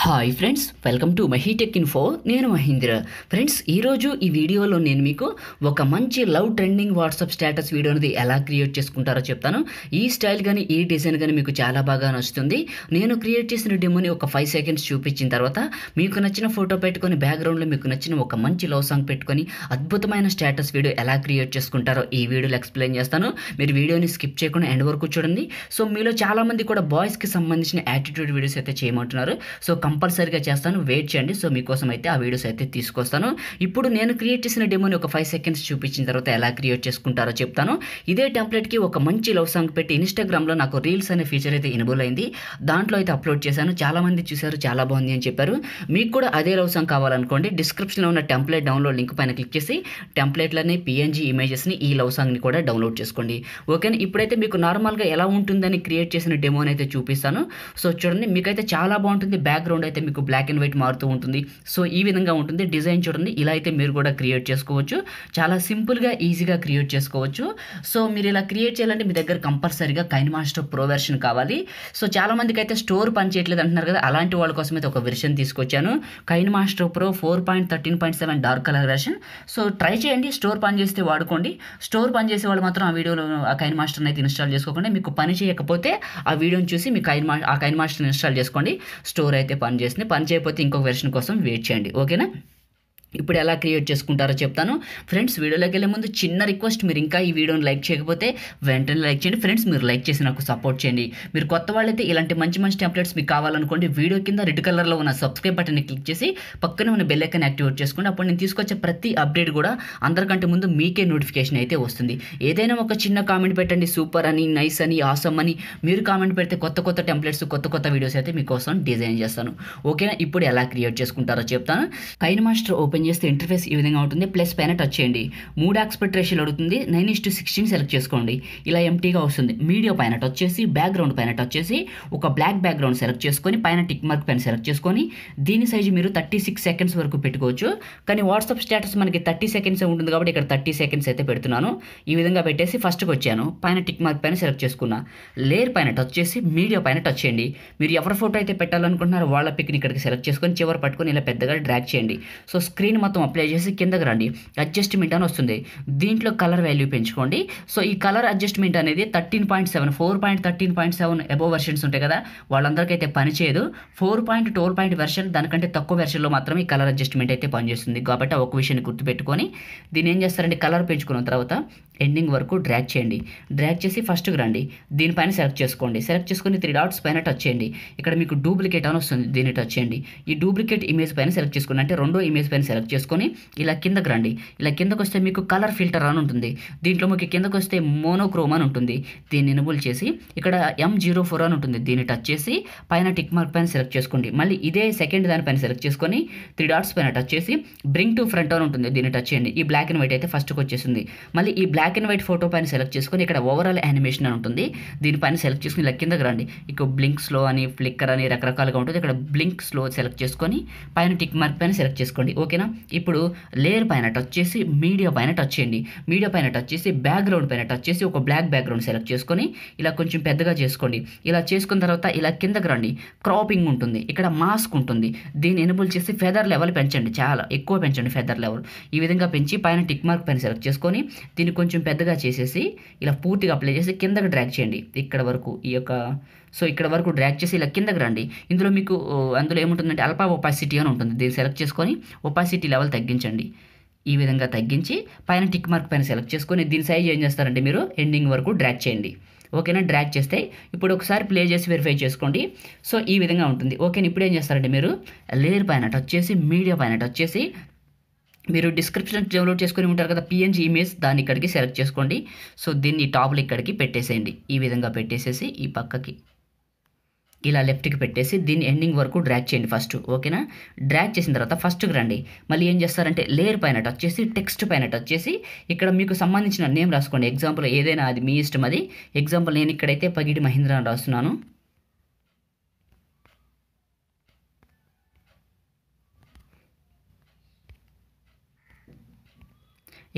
hi friends welcome to Mahitech four నేను Mahindra friends ఈరోజు ఈ వీడియోలో నేను మీకు ఒక మంచి love trending WhatsApp status video అనేది ఎలా క్రియేట్ చేసుకుంటారో చెప్తాను ఈ స్టైల్ కానీ ఈ డిజైన్ కానీ మీకు చాలా బాగా నచ్చుతుంది నేను క్రియేట్ చేసిన డెమోని ఒక ఫైవ్ సెకండ్స్ చూపించిన తర్వాత మీకు నచ్చిన ఫోటో పెట్టుకొని బ్యాక్గ్రౌండ్లో మీకు నచ్చిన ఒక మంచి లవ్ సాంగ్ పెట్టుకొని అద్భుతమైన స్టేటస్ వీడియో ఎలా క్రియేట్ చేసుకుంటారో ఈ వీడియోలో ఎక్స్ప్లెయిన్ చేస్తాను మీరు వీడియోని స్కిప్ చేయకుండా ఎండ్ వరకు చూడండి సో మీలో చాలామంది కూడా బాయ్స్కి సంబంధించిన యాటిట్యూడ్ వీడియోస్ అయితే చేయమంటున్నారు సో కంపల్సరీగా చేస్తాను వెయిట్ చేయండి సో మీకోసం అయితే ఆ వీడియోస్ అయితే తీసుకొస్తాను ఇప్పుడు నేను క్రియేట్ చేసిన డెమోని ఒక ఫైవ్ సెకండ్స్ చూపించిన తర్వాత ఎలా క్రియేట్ చేసుకుంటారో చెప్తాను ఇదే టెంప్లెట్కి ఒక మంచి లవ్ సాంగ్ పెట్టి ఇన్స్టాగ్రామ్లో నాకు రీల్స్ అనే ఫీచర్ అయితే ఇన్బుల్ అయింది దాంట్లో అయితే అప్లోడ్ చేశాను చాలామంది చూశారు చాలా బాగుంది అని చెప్పారు మీకు కూడా అదే లవ్ సాంగ్ కావాలనుకోండి డిస్క్రిప్షన్లో ఉన్న టెంప్లెట్ డౌన్లోడ్ లింక్ పైన క్లిక్ చేసి టెంప్లెట్లని పిఎన్జీ ఇమేజెస్ని ఈ లవ్ సాంగ్ని కూడా డౌన్లోడ్ చేసుకోండి ఓకేనా ఇప్పుడైతే మీకు నార్మల్గా ఎలా ఉంటుందని క్రియేట్ చేసిన డెమోని అయితే చూపిస్తాను సో చూడండి మీకైతే చాలా బాగుంటుంది బ్యాక్గ్రౌండ్ బ్యాక్గ్రౌండ్ అయితే మీకు బ్లాక్ అండ్ వైట్ మారుతూ ఉంటుంది సో ఈ విధంగా ఉంటుంది డిజైన్ చూడండి ఇలా అయితే మీరు కూడా క్రియేట్ చేసుకోవచ్చు చాలా సింపుల్గా ఈజీగా క్రియేట్ చేసుకోవచ్చు సో మీరు ఇలా క్రియేట్ చేయాలంటే మీ దగ్గర కంపల్సరీగా కైన్ మాస్టర్ ప్రో వెర్షన్ కావాలి సో చాలామందికి అయితే స్టోర్ పనిచేయట్లేదు అంటున్నారు కదా అలాంటి వాళ్ళ కోసం అయితే ఒక వెర్షన్ తీసుకొచ్చాను KineMaster pro four point thirteen point seven dark colour version so try చేయండి స్టోర్ పని చేస్తే వాడుకోండి స్టోర్ పని చేసే వాళ్ళు మాత్రం ఆ వీడియోలో ఆ కైన్ మాస్టర్ని అయితే ఇన్స్టాల్ చేసుకోకుండా మీకు పని చేయకపోతే ఆ వీడియోని చూసి మీ కైన్ మా ఆ కైన్ మాస్టర్ని ఇన్స్టాల్ చేసుకోండి స్టోర్ అయితే పని చేస్తుంది పని చేయకపోతే ఇంకొక వెర్షన్ కోసం వెయిట్ చేయండి ఓకేనా ఇప్పుడు ఎలా క్రియేట్ చేసుకుంటారో చెప్తాను ఫ్రెండ్స్ వీడియోలోకి వెళ్ళే ముందు చిన్న రిక్వెస్ట్ మీరు ఇంకా ఈ వీడియోని లైక్ చేయకపోతే వెంటనే లైక్ చేయండి ఫ్రెండ్స్ మీరు లైక్ చేసి నాకు సపోర్ట్ చేయండి మీరు కొత్త వాళ్ళైతే ఇలాంటి మంచి మంచి టెంప్లెట్స్ మీకు కావాలనుకోండి వీడియో కింద రెడ్ కలర్లో ఉన్న సబ్స్క్రైబ్ బటన్ని క్లిక్ చేసి పక్కనే ఉన్న బెల్ ఐకన్ యాక్టివేట్ చేసుకోండి అప్పుడు నేను తీసుకొచ్చే ప్రతి అప్డేట్ కూడా అందరికంటే ముందు మీకే నోటిఫికేషన్ అయితే వస్తుంది ఏదైనా ఒక చిన్న కామెంట్ పెట్టండి సూపర్ అని నైస్ అని ఆసమ్ అని మీరు కామెంట్ పెడితే కొత్త కొత్త టెంప్లెట్స్ కొత్త కొత్త వీడియోస్ అయితే మీకోసం డిజైన్ చేస్తాను ఓకేనా ఇప్పుడు ఎలా క్రియేట్ చేసుకుంటారో చెప్తాను కైన్ మాస్టర్ ఓపెన్ ఓపెన్ చేస్తే ఇంటర్ఫేస్ ఈ విధంగా ఉంటుంది ప్లస్ పైన టచ్ చేయండి మూడు ఆక్స్పెక్ట్ రేషియల్ అడుగుతుంది nine is to sixteen select చేసుకోండి ఇలా ఎంటీగా వస్తుంది మీడియా పైన టచ్ చేసి బ్యాక్గ్రౌండ్ పైన టచ్ చేసి ఒక బ్లాక్ బ్యాక్గ్రౌండ్ సెలెక్ట్ చేసుకొని పైన టిక్ మార్క్ పైన సెలెక్ట్ చేసుకొని దీని సైజు మీరు థర్టీ సిక్స్ సెకండ్స్ వరకు పెట్టుకోవచ్చు కానీ వాట్సాప్ స్టేటస్ మనకి థర్టీ సెకండ్స్ ఉంటుంది కాబట్టి ఇక్కడ థర్టీ సెకండ్స్ అయితే పెడుతున్నాను ఈ విధంగా పెట్టేసి ఫస్ట్కి వచ్చాను పైన టిక్ మార్క్ పైన సెలెక్ట్ చేసుకున్నా లేయర్ పైన టచ్ చేసి మీడియా పైన టచ్ చేయండి మీరు ఎవరి ఫోటో అయితే పెట్టాలనుకుంటున్నారో వాళ్ళ పిక్ని ఇక్కడికి సెలెక్ట్ చేసుకొని చివరి పట్టుకొని ఇలా పెద్దగా డ్రాగ్ చేయండి సో స్క్రీన్ గ్రీన్ మొత్తం అప్లై చేసి కిందకి రండి అడ్జస్ట్మెంట్ అని వస్తుంది దీంట్లో కలర్ వాల్యూ పెంచుకోండి సో ఈ కలర్ అడ్జస్ట్మెంట్ అనేది thirteen point seven four point thirteen point seven above versions ఉంటాయి కదా వాళ్ళందరికైతే పనిచేయదు ఫోర్ పాయింట్ టోల్ పాయింట్ వెర్షన్ దానికంటే తక్కువ వెర్షన్లో మాత్రమే ఈ కలర్ అడ్జస్ట్మెంట్ అయితే పనిచేస్తుంది కాబట్టి ఒక విషయాన్ని గుర్తుపెట్టుకొని దీన్ని ఏం చేస్తారండి కలర్ పెంచుకున్న తర్వాత ఎండింగ్ వరకు డ్రాగ్ చేయండి డ్రాగ్ చేసి ఫస్ట్కి రండి దీనిపైన సెలెక్ట్ చేసుకోండి సెలెక్ట్ చేసుకుని త్రీ డాట్స్ పైన టచ్ చేయండి ఇక్కడ మీకు డూప్లికేట్ అని వస్తుంది దీన్ని టచ్ చేయండి ఈ డూప్లికేట్ ఇమేజ్ పైన సెలెక్ట్ చేసుకోండి అంటే రెండో ఇమేజ్ పైన సెలెక్ట్ చేసుకొని ఇలా కిందకి రండి ఇలా కిందకు వస్తే మీకు కలర్ ఫిల్టర్ అని ఉంటుంది దీంట్లో మీకు కిందకు వస్తే మోనోక్రోమ్ అని ఉంటుంది దీన్ని ఎనబుల్ చేసి ఇక్కడ ఎం జీరో ఫోర్ అని ఉంటుంది దీన్ని టచ్ చేసి పైన టిక్ మార్క్ పైన సెలెక్ట్ చేసుకోండి మళ్ళీ ఇదే సెకండ్ దానిపైన సెలెక్ట్ చేసుకొని త్రీ డాట్స్ పైన టచ్ చేసి బ్రింగ్ టు ఫ్రంట్ అని ఉంటుంది దీన్ని టచ్ చేయండి ఈ బ్లాక్ అండ్ వైట్ అయితే ఫస్ట్కి వచ్చేసింది మళ్ళీ ఈ black black and white photo పైన సెలెక్ట్ చేసుకొని ఇక్కడ ఓవరాల్ యానిమేషన్ అని ఉంటుంది దీనిపైన సెలెక్ట్ చేసుకుని ఇలా కిందకి రండి ఇక్కడ బ్లింక్ స్లో అని ఫ్లిక్కర్ అని రకరకాలుగా ఉంటుంది ఇక్కడ బ్లింక్ స్లో సెలెక్ట్ చేసుకొని పైన టిక్ మార్క్ పైన సెలెక్ట్ చేసుకోండి ఓకేనా ఇప్పుడు లేయర్ పైన టచ్ చేసి మీడియా పైన టచ్ చేయండి మీడియా పైన టచ్ చేసి బ్యాక్గ్రౌండ్ పైన టచ్ చేసి ఒక బ్లాక్ బ్యాక్గ్రౌండ్ సెలెక్ట్ చేసుకొని ఇలా కొంచెం పెద్దగా చేసుకోండి ఇలా చేసుకున్న తర్వాత ఇలా కిందకి రండి క్రాపింగ్ ఉంటుంది ఇక్కడ మాస్క్ ఉంటుంది దీన్ని ఎనబుల్ చేసి ఫెదర్ లెవెల్ పెంచండి చాలా ఎక్కువ పెంచండి ఫెదర్ లెవెల్ ఈ విధంగా పెంచి పైన టిక్ మార్క్ పైన సెలెక్ట్ చేసుకొని దీన్ని కొంచెం కొంచెం పెద్దగా చేసేసి ఇలా పూర్తిగా అప్లై చేసి కిందకి డ్రాగ్ చేయండి ఇక్కడ వరకు ఈ యొక్క సో ఇక్కడ వరకు డ్రాగ్ చేసి ఇలా కిందకి రండి ఇందులో మీకు అందులో ఏముంటుందంటే అల్పా ఒపాసిటీ అని ఉంటుంది దీన్ని సెలెక్ట్ చేసుకొని ఒపాసిటీ లెవెల్ తగ్గించండి ఈ విధంగా తగ్గించి పైన టిక్ మార్క్ పైన సెలెక్ట్ చేసుకొని దీని సైజ్ ఏం చేస్తారంటే మీరు ఎండింగ్ వరకు డ్రాగ్ చేయండి ఓకేనా డ్రాగ్ చేస్తే ఇప్పుడు ఒకసారి ప్లే చేసి వెరిఫై చేసుకోండి సో ఈ విధంగా ఉంటుంది ఓకేనా ఇప్పుడు ఏం చేస్తారంటే మీరు లేయర్ పైన టచ్ చేసి మీడియా పైన టచ్ చేసి మీరు డిస్క్రిప్షన్ డౌన్లోడ్ చేసుకుని ఉంటారు కదా పిఎన్జీ ఇమేజ్ దాన్ని ఇక్కడికి సెలెక్ట్ చేసుకోండి సో దీన్ని టాప్లు ఇక్కడికి పెట్టేసేయండి ఈ విధంగా పెట్టేసేసి ఈ పక్కకి ఇలా లెఫ్ట్కి పెట్టేసి దీన్ని ఎండింగ్ వరకు డ్రాక్ చేయండి ఫస్ట్ ఓకేనా డ్రాక్ చేసిన తర్వాత ఫస్ట్కి రండి మళ్ళీ ఏం చేస్తారంటే లేయర్ పైన టచ్ చేసి టెక్స్ట్ పైన టచ్ చేసి ఇక్కడ మీకు సంబంధించిన నేమ్ రాసుకోండి ఎగ్జాంపుల్ ఏదైనా అది మీ ఇష్టం అది ఎగ్జాంపుల్ నేను ఇక్కడైతే పగిడి మహేంద్ర అని రాస్తున్నాను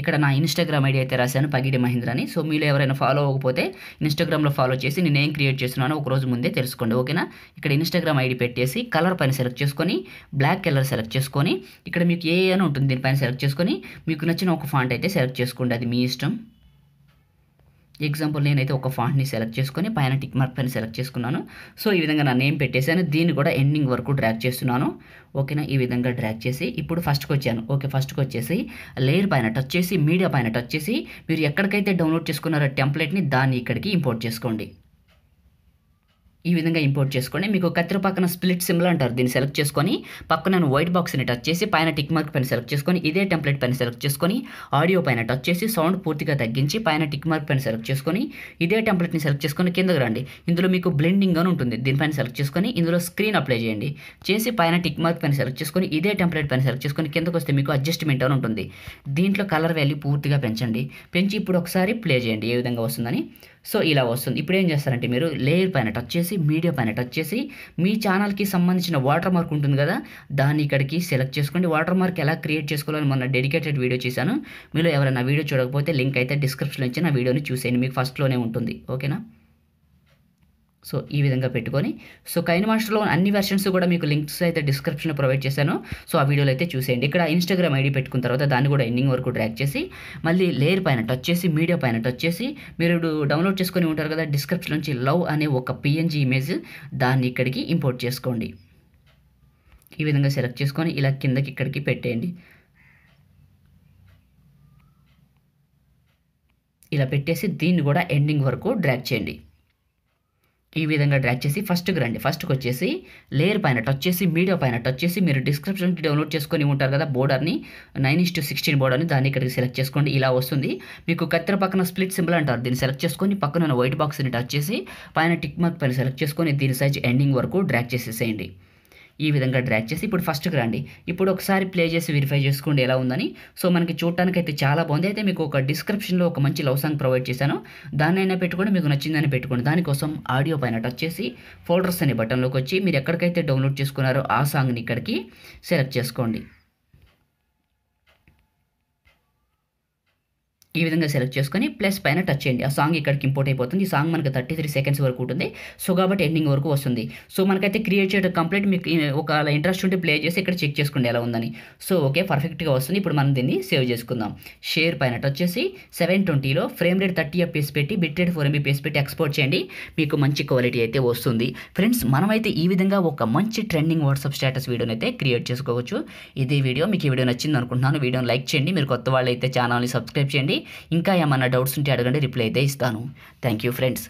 ఇక్కడ నా ఇన్స్టాగ్రామ్ ఐడి అయితే రాశాను పగిడి మహేంద్ర అని సో మీరు ఎవరైనా ఫాలో అవ్వకపోతే ఇన్స్టాగ్రామ్లో ఫాలో చేసి నేను ఏం క్రియేట్ చేస్తున్నానో ఒక రోజు ముందే తెలుసుకోండి ఓకేనా ఇక్కడ ఇన్స్టాగ్రామ్ ఐడి పెట్టేసి కలర్ పైన సెలెక్ట్ చేసుకొని బ్లాక్ కలర్ సెలెక్ట్ చేసుకొని ఇక్కడ మీకు ఏ అని ఉంటుంది దీనిపైన సెలెక్ట్ చేసుకొని మీకు నచ్చిన ఒక ఫాంట్ అయితే సెలెక్ట్ చేసుకోండి అది మీ ఇష్టం ఎగ్జాంపుల్ నేనైతే ఒక ఫాంట్ని సెలెక్ట్ చేసుకొని పైన టిక్ మార్క్ పైన సెలెక్ట్ చేసుకున్నాను సో ఈ విధంగా నా నేమ్ పెట్టేశాను దీన్ని కూడా ఎండింగ్ వరకు డ్రాక్ చేస్తున్నాను ఓకేనా ఈ విధంగా డ్రాక్ చేసి ఇప్పుడు ఫస్ట్కి వచ్చాను ఓకే ఫస్ట్కి వచ్చేసి లేయర్ పైన టచ్ చేసి మీడియా పైన టచ్ చేసి మీరు ఎక్కడికైతే డౌన్లోడ్ చేసుకున్నారో టెంప్లెట్ని దాన్ని ఇక్కడికి ఇంపోర్ట్ చేసుకోండి ఈ విధంగా ఇంపోర్ట్ చేసుకోండి మీకు కత్తిరి పక్కన స్ప్లిట్ సింబల్ అంటారు దీన్ని సెలెక్ట్ చేసుకొని పక్కన వైట్ బాక్స్ని టచ్ చేసి పైన టిక్ మార్క్ పైన సెలెక్ట్ చేసుకొని ఇదే టెంప్లెట్ పైన సెలెక్ట్ చేసుకొని ఆడియో పైన టచ్ చేసి సౌండ్ పూర్తిగా తగ్గించి పైన టిక్ మార్క్ పైన సెలెక్ట్ చేసుకొని ఇదే టెంప్లెట్ని సెలెక్ట్ చేసుకొని కిందకు రండి ఇందులో మీకు బ్లెండింగ్ అని ఉంటుంది దీనిపైన సెలెక్ట్ చేసుకొని ఇందులో స్క్రీన్ అప్లై చేయండి చేసి పైన టిక్ మార్క్ పైన సెలెక్ట్ చేసుకొని ఇదే టెంప్లెట్ పైన సెలెక్ట్ చేసుకొని కిందకు వస్తే మీకు అడ్జస్ట్మెంట్ అని ఉంటుంది దీంట్లో కలర్ వాల్యూ పూర్తిగా పెంచండి పెంచి ఇప్పుడు ఒకసారి ప్లే చేయండి ఏ విధంగా వస్తుందని సో ఇలా వస్తుంది ఇప్పుడు ఏం చేస్తారంటే మీరు లేయర్ పైన టచ్ చేసి మీడియా పైన టచ్ చేసి మీ ఛానల్కి సంబంధించిన వాటర్ మార్క్ ఉంటుంది కదా దాన్ని ఇక్కడికి సెలెక్ట్ చేసుకోండి వాటర్ మార్క్ ఎలా క్రియేట్ చేసుకోవాలని మొన్న డెడికేటెడ్ వీడియో చేశాను మీరు ఎవరైనా వీడియో చూడకపోతే లింక్ అయితే డిస్క్రిప్షన్లో ఇచ్చి నా వీడియోని చూసేయండి మీకు ఫస్ట్లోనే ఉంటుంది ఓకేనా సో ఈ విధంగా పెట్టుకొని సో కైన్ మాస్టర్లో అన్ని వెర్షన్స్ కూడా మీకు లింక్స్ అయితే డిస్క్రిప్షన్లో ప్రొవైడ్ చేశాను సో ఆ వీడియోలు అయితే చూసేయండి ఇక్కడ ఇన్స్టాగ్రామ్ ఐడి పెట్టుకున్న తర్వాత దాన్ని కూడా ఎండింగ్ వరకు డ్రాక్ చేసి మళ్ళీ లేయర్ పైన టచ్ చేసి మీడియా పైన టచ్ చేసి మీరు డౌన్లోడ్ చేసుకొని ఉంటారు కదా డిస్క్రిప్షన్ నుంచి లవ్ అనే ఒక పిఎన్జీ ఇమేజ్ దాన్ని ఇక్కడికి ఇంపోర్ట్ చేసుకోండి ఈ విధంగా సెలెక్ట్ చేసుకొని ఇలా కిందకి ఇక్కడికి పెట్టేయండి ఇలా పెట్టేసి దీన్ని కూడా ఎండింగ్ వరకు డ్రాక్ చేయండి ఈ విధంగా డ్రాక్ చేసి ఫస్ట్కి రండి ఫస్ట్కి వచ్చేసి లేయర్ పైన టచ్ చేసి మీడియా పైన టచ్ చేసి మీరు డిస్క్రిప్షన్ డౌన్లోడ్ చేసుకొని ఉంటారు కదా బోర్డర్ని నైన్ ఇస్ టు సిక్స్టీన్ బోర్డర్ని దాన్ని ఇక్కడికి సెలెక్ట్ చేసుకోండి ఇలా వస్తుంది మీకు కత్తెర పక్కన స్ప్లిట్ సింబల్ అంటారు దీన్ని సెలెక్ట్ చేసుకొని పక్కన ఉన్న వైట్ బాక్స్ని టచ్ చేసి పైన టిక్ మార్క్ పైన సెలెక్ట్ చేసుకొని దీని సైజ్ ఎండింగ్ వరకు డ్రాక్ చేసేసేయండి ఈ విధంగా డ్రాక్ చేసి ఇప్పుడు ఫస్ట్కి రండి ఇప్పుడు ఒకసారి ప్లే చేసి వెరిఫై చేసుకోండి ఎలా ఉందని సో మనకి చూడటానికి అయితే చాలా బాగుంది అయితే మీకు ఒక డిస్క్రిప్షన్లో ఒక మంచి లవ్ సాంగ్ ప్రొవైడ్ చేశాను అయినా పెట్టుకోండి మీకు నచ్చిందని పెట్టుకోండి దానికోసం ఆడియో పైన టచ్ చేసి ఫోల్డర్స్ అనే బటన్లోకి వచ్చి మీరు ఎక్కడికైతే డౌన్లోడ్ చేసుకున్నారో ఆ సాంగ్ని ఇక్కడికి సెలెక్ట్ చేసుకోండి ఈ విధంగా సెలెక్ట్ చేసుకొని ప్లస్ పైన టచ్ చేయండి ఆ సాంగ్ ఇక్కడికి ఇంపోర్ట్ అయిపోతుంది ఈ సాంగ్ మనకి థర్టీ త్రీ సెకండ్స్ వరకు ఉంటుంది సో కాబట్టి ఎండింగ్ వరకు వస్తుంది సో మనకైతే క్రియేట్ చేయడం కంప్లీట్ మీకు ఒకవేళ ఇంట్రెస్ట్ ఉంటే ప్లే చేసి ఇక్కడ చెక్ చేసుకోండి ఎలా ఉందని సో ఓకే పర్ఫెక్ట్గా వస్తుంది ఇప్పుడు మనం దీన్ని సేవ్ చేసుకుందాం షేర్ పైన టచ్ చేసి సెవెన్ ట్వంటీలో ఫ్రేమ్ రేట్ థర్టీ ఎఫ్పీఎస్ పెట్టి బిట్ రేట్ ఫోర్ ఎంబీపీఎస్ పెట్టి ఎక్స్పోర్ట్ చేయండి మీకు మంచి క్వాలిటీ అయితే వస్తుంది ఫ్రెండ్స్ మనమైతే ఈ విధంగా ఒక మంచి ట్రెండింగ్ వాట్సాప్ స్టేటస్ వీడియోని అయితే క్రియేట్ చేసుకోవచ్చు ఇదే వీడియో మీకు ఈ వీడియో నచ్చింది అనుకుంటున్నాను వీడియోని లైక్ చేయండి మీరు కొత్త వాళ్ళు అయితే ఛానల్ని సబ్స్క్రైబ్ చేయండి ఇంకా ఏమన్నా డౌట్స్ ఉంటే అడగండి రిప్లై అయితే ఇస్తాను థ్యాంక్ యూ ఫ్రెండ్స్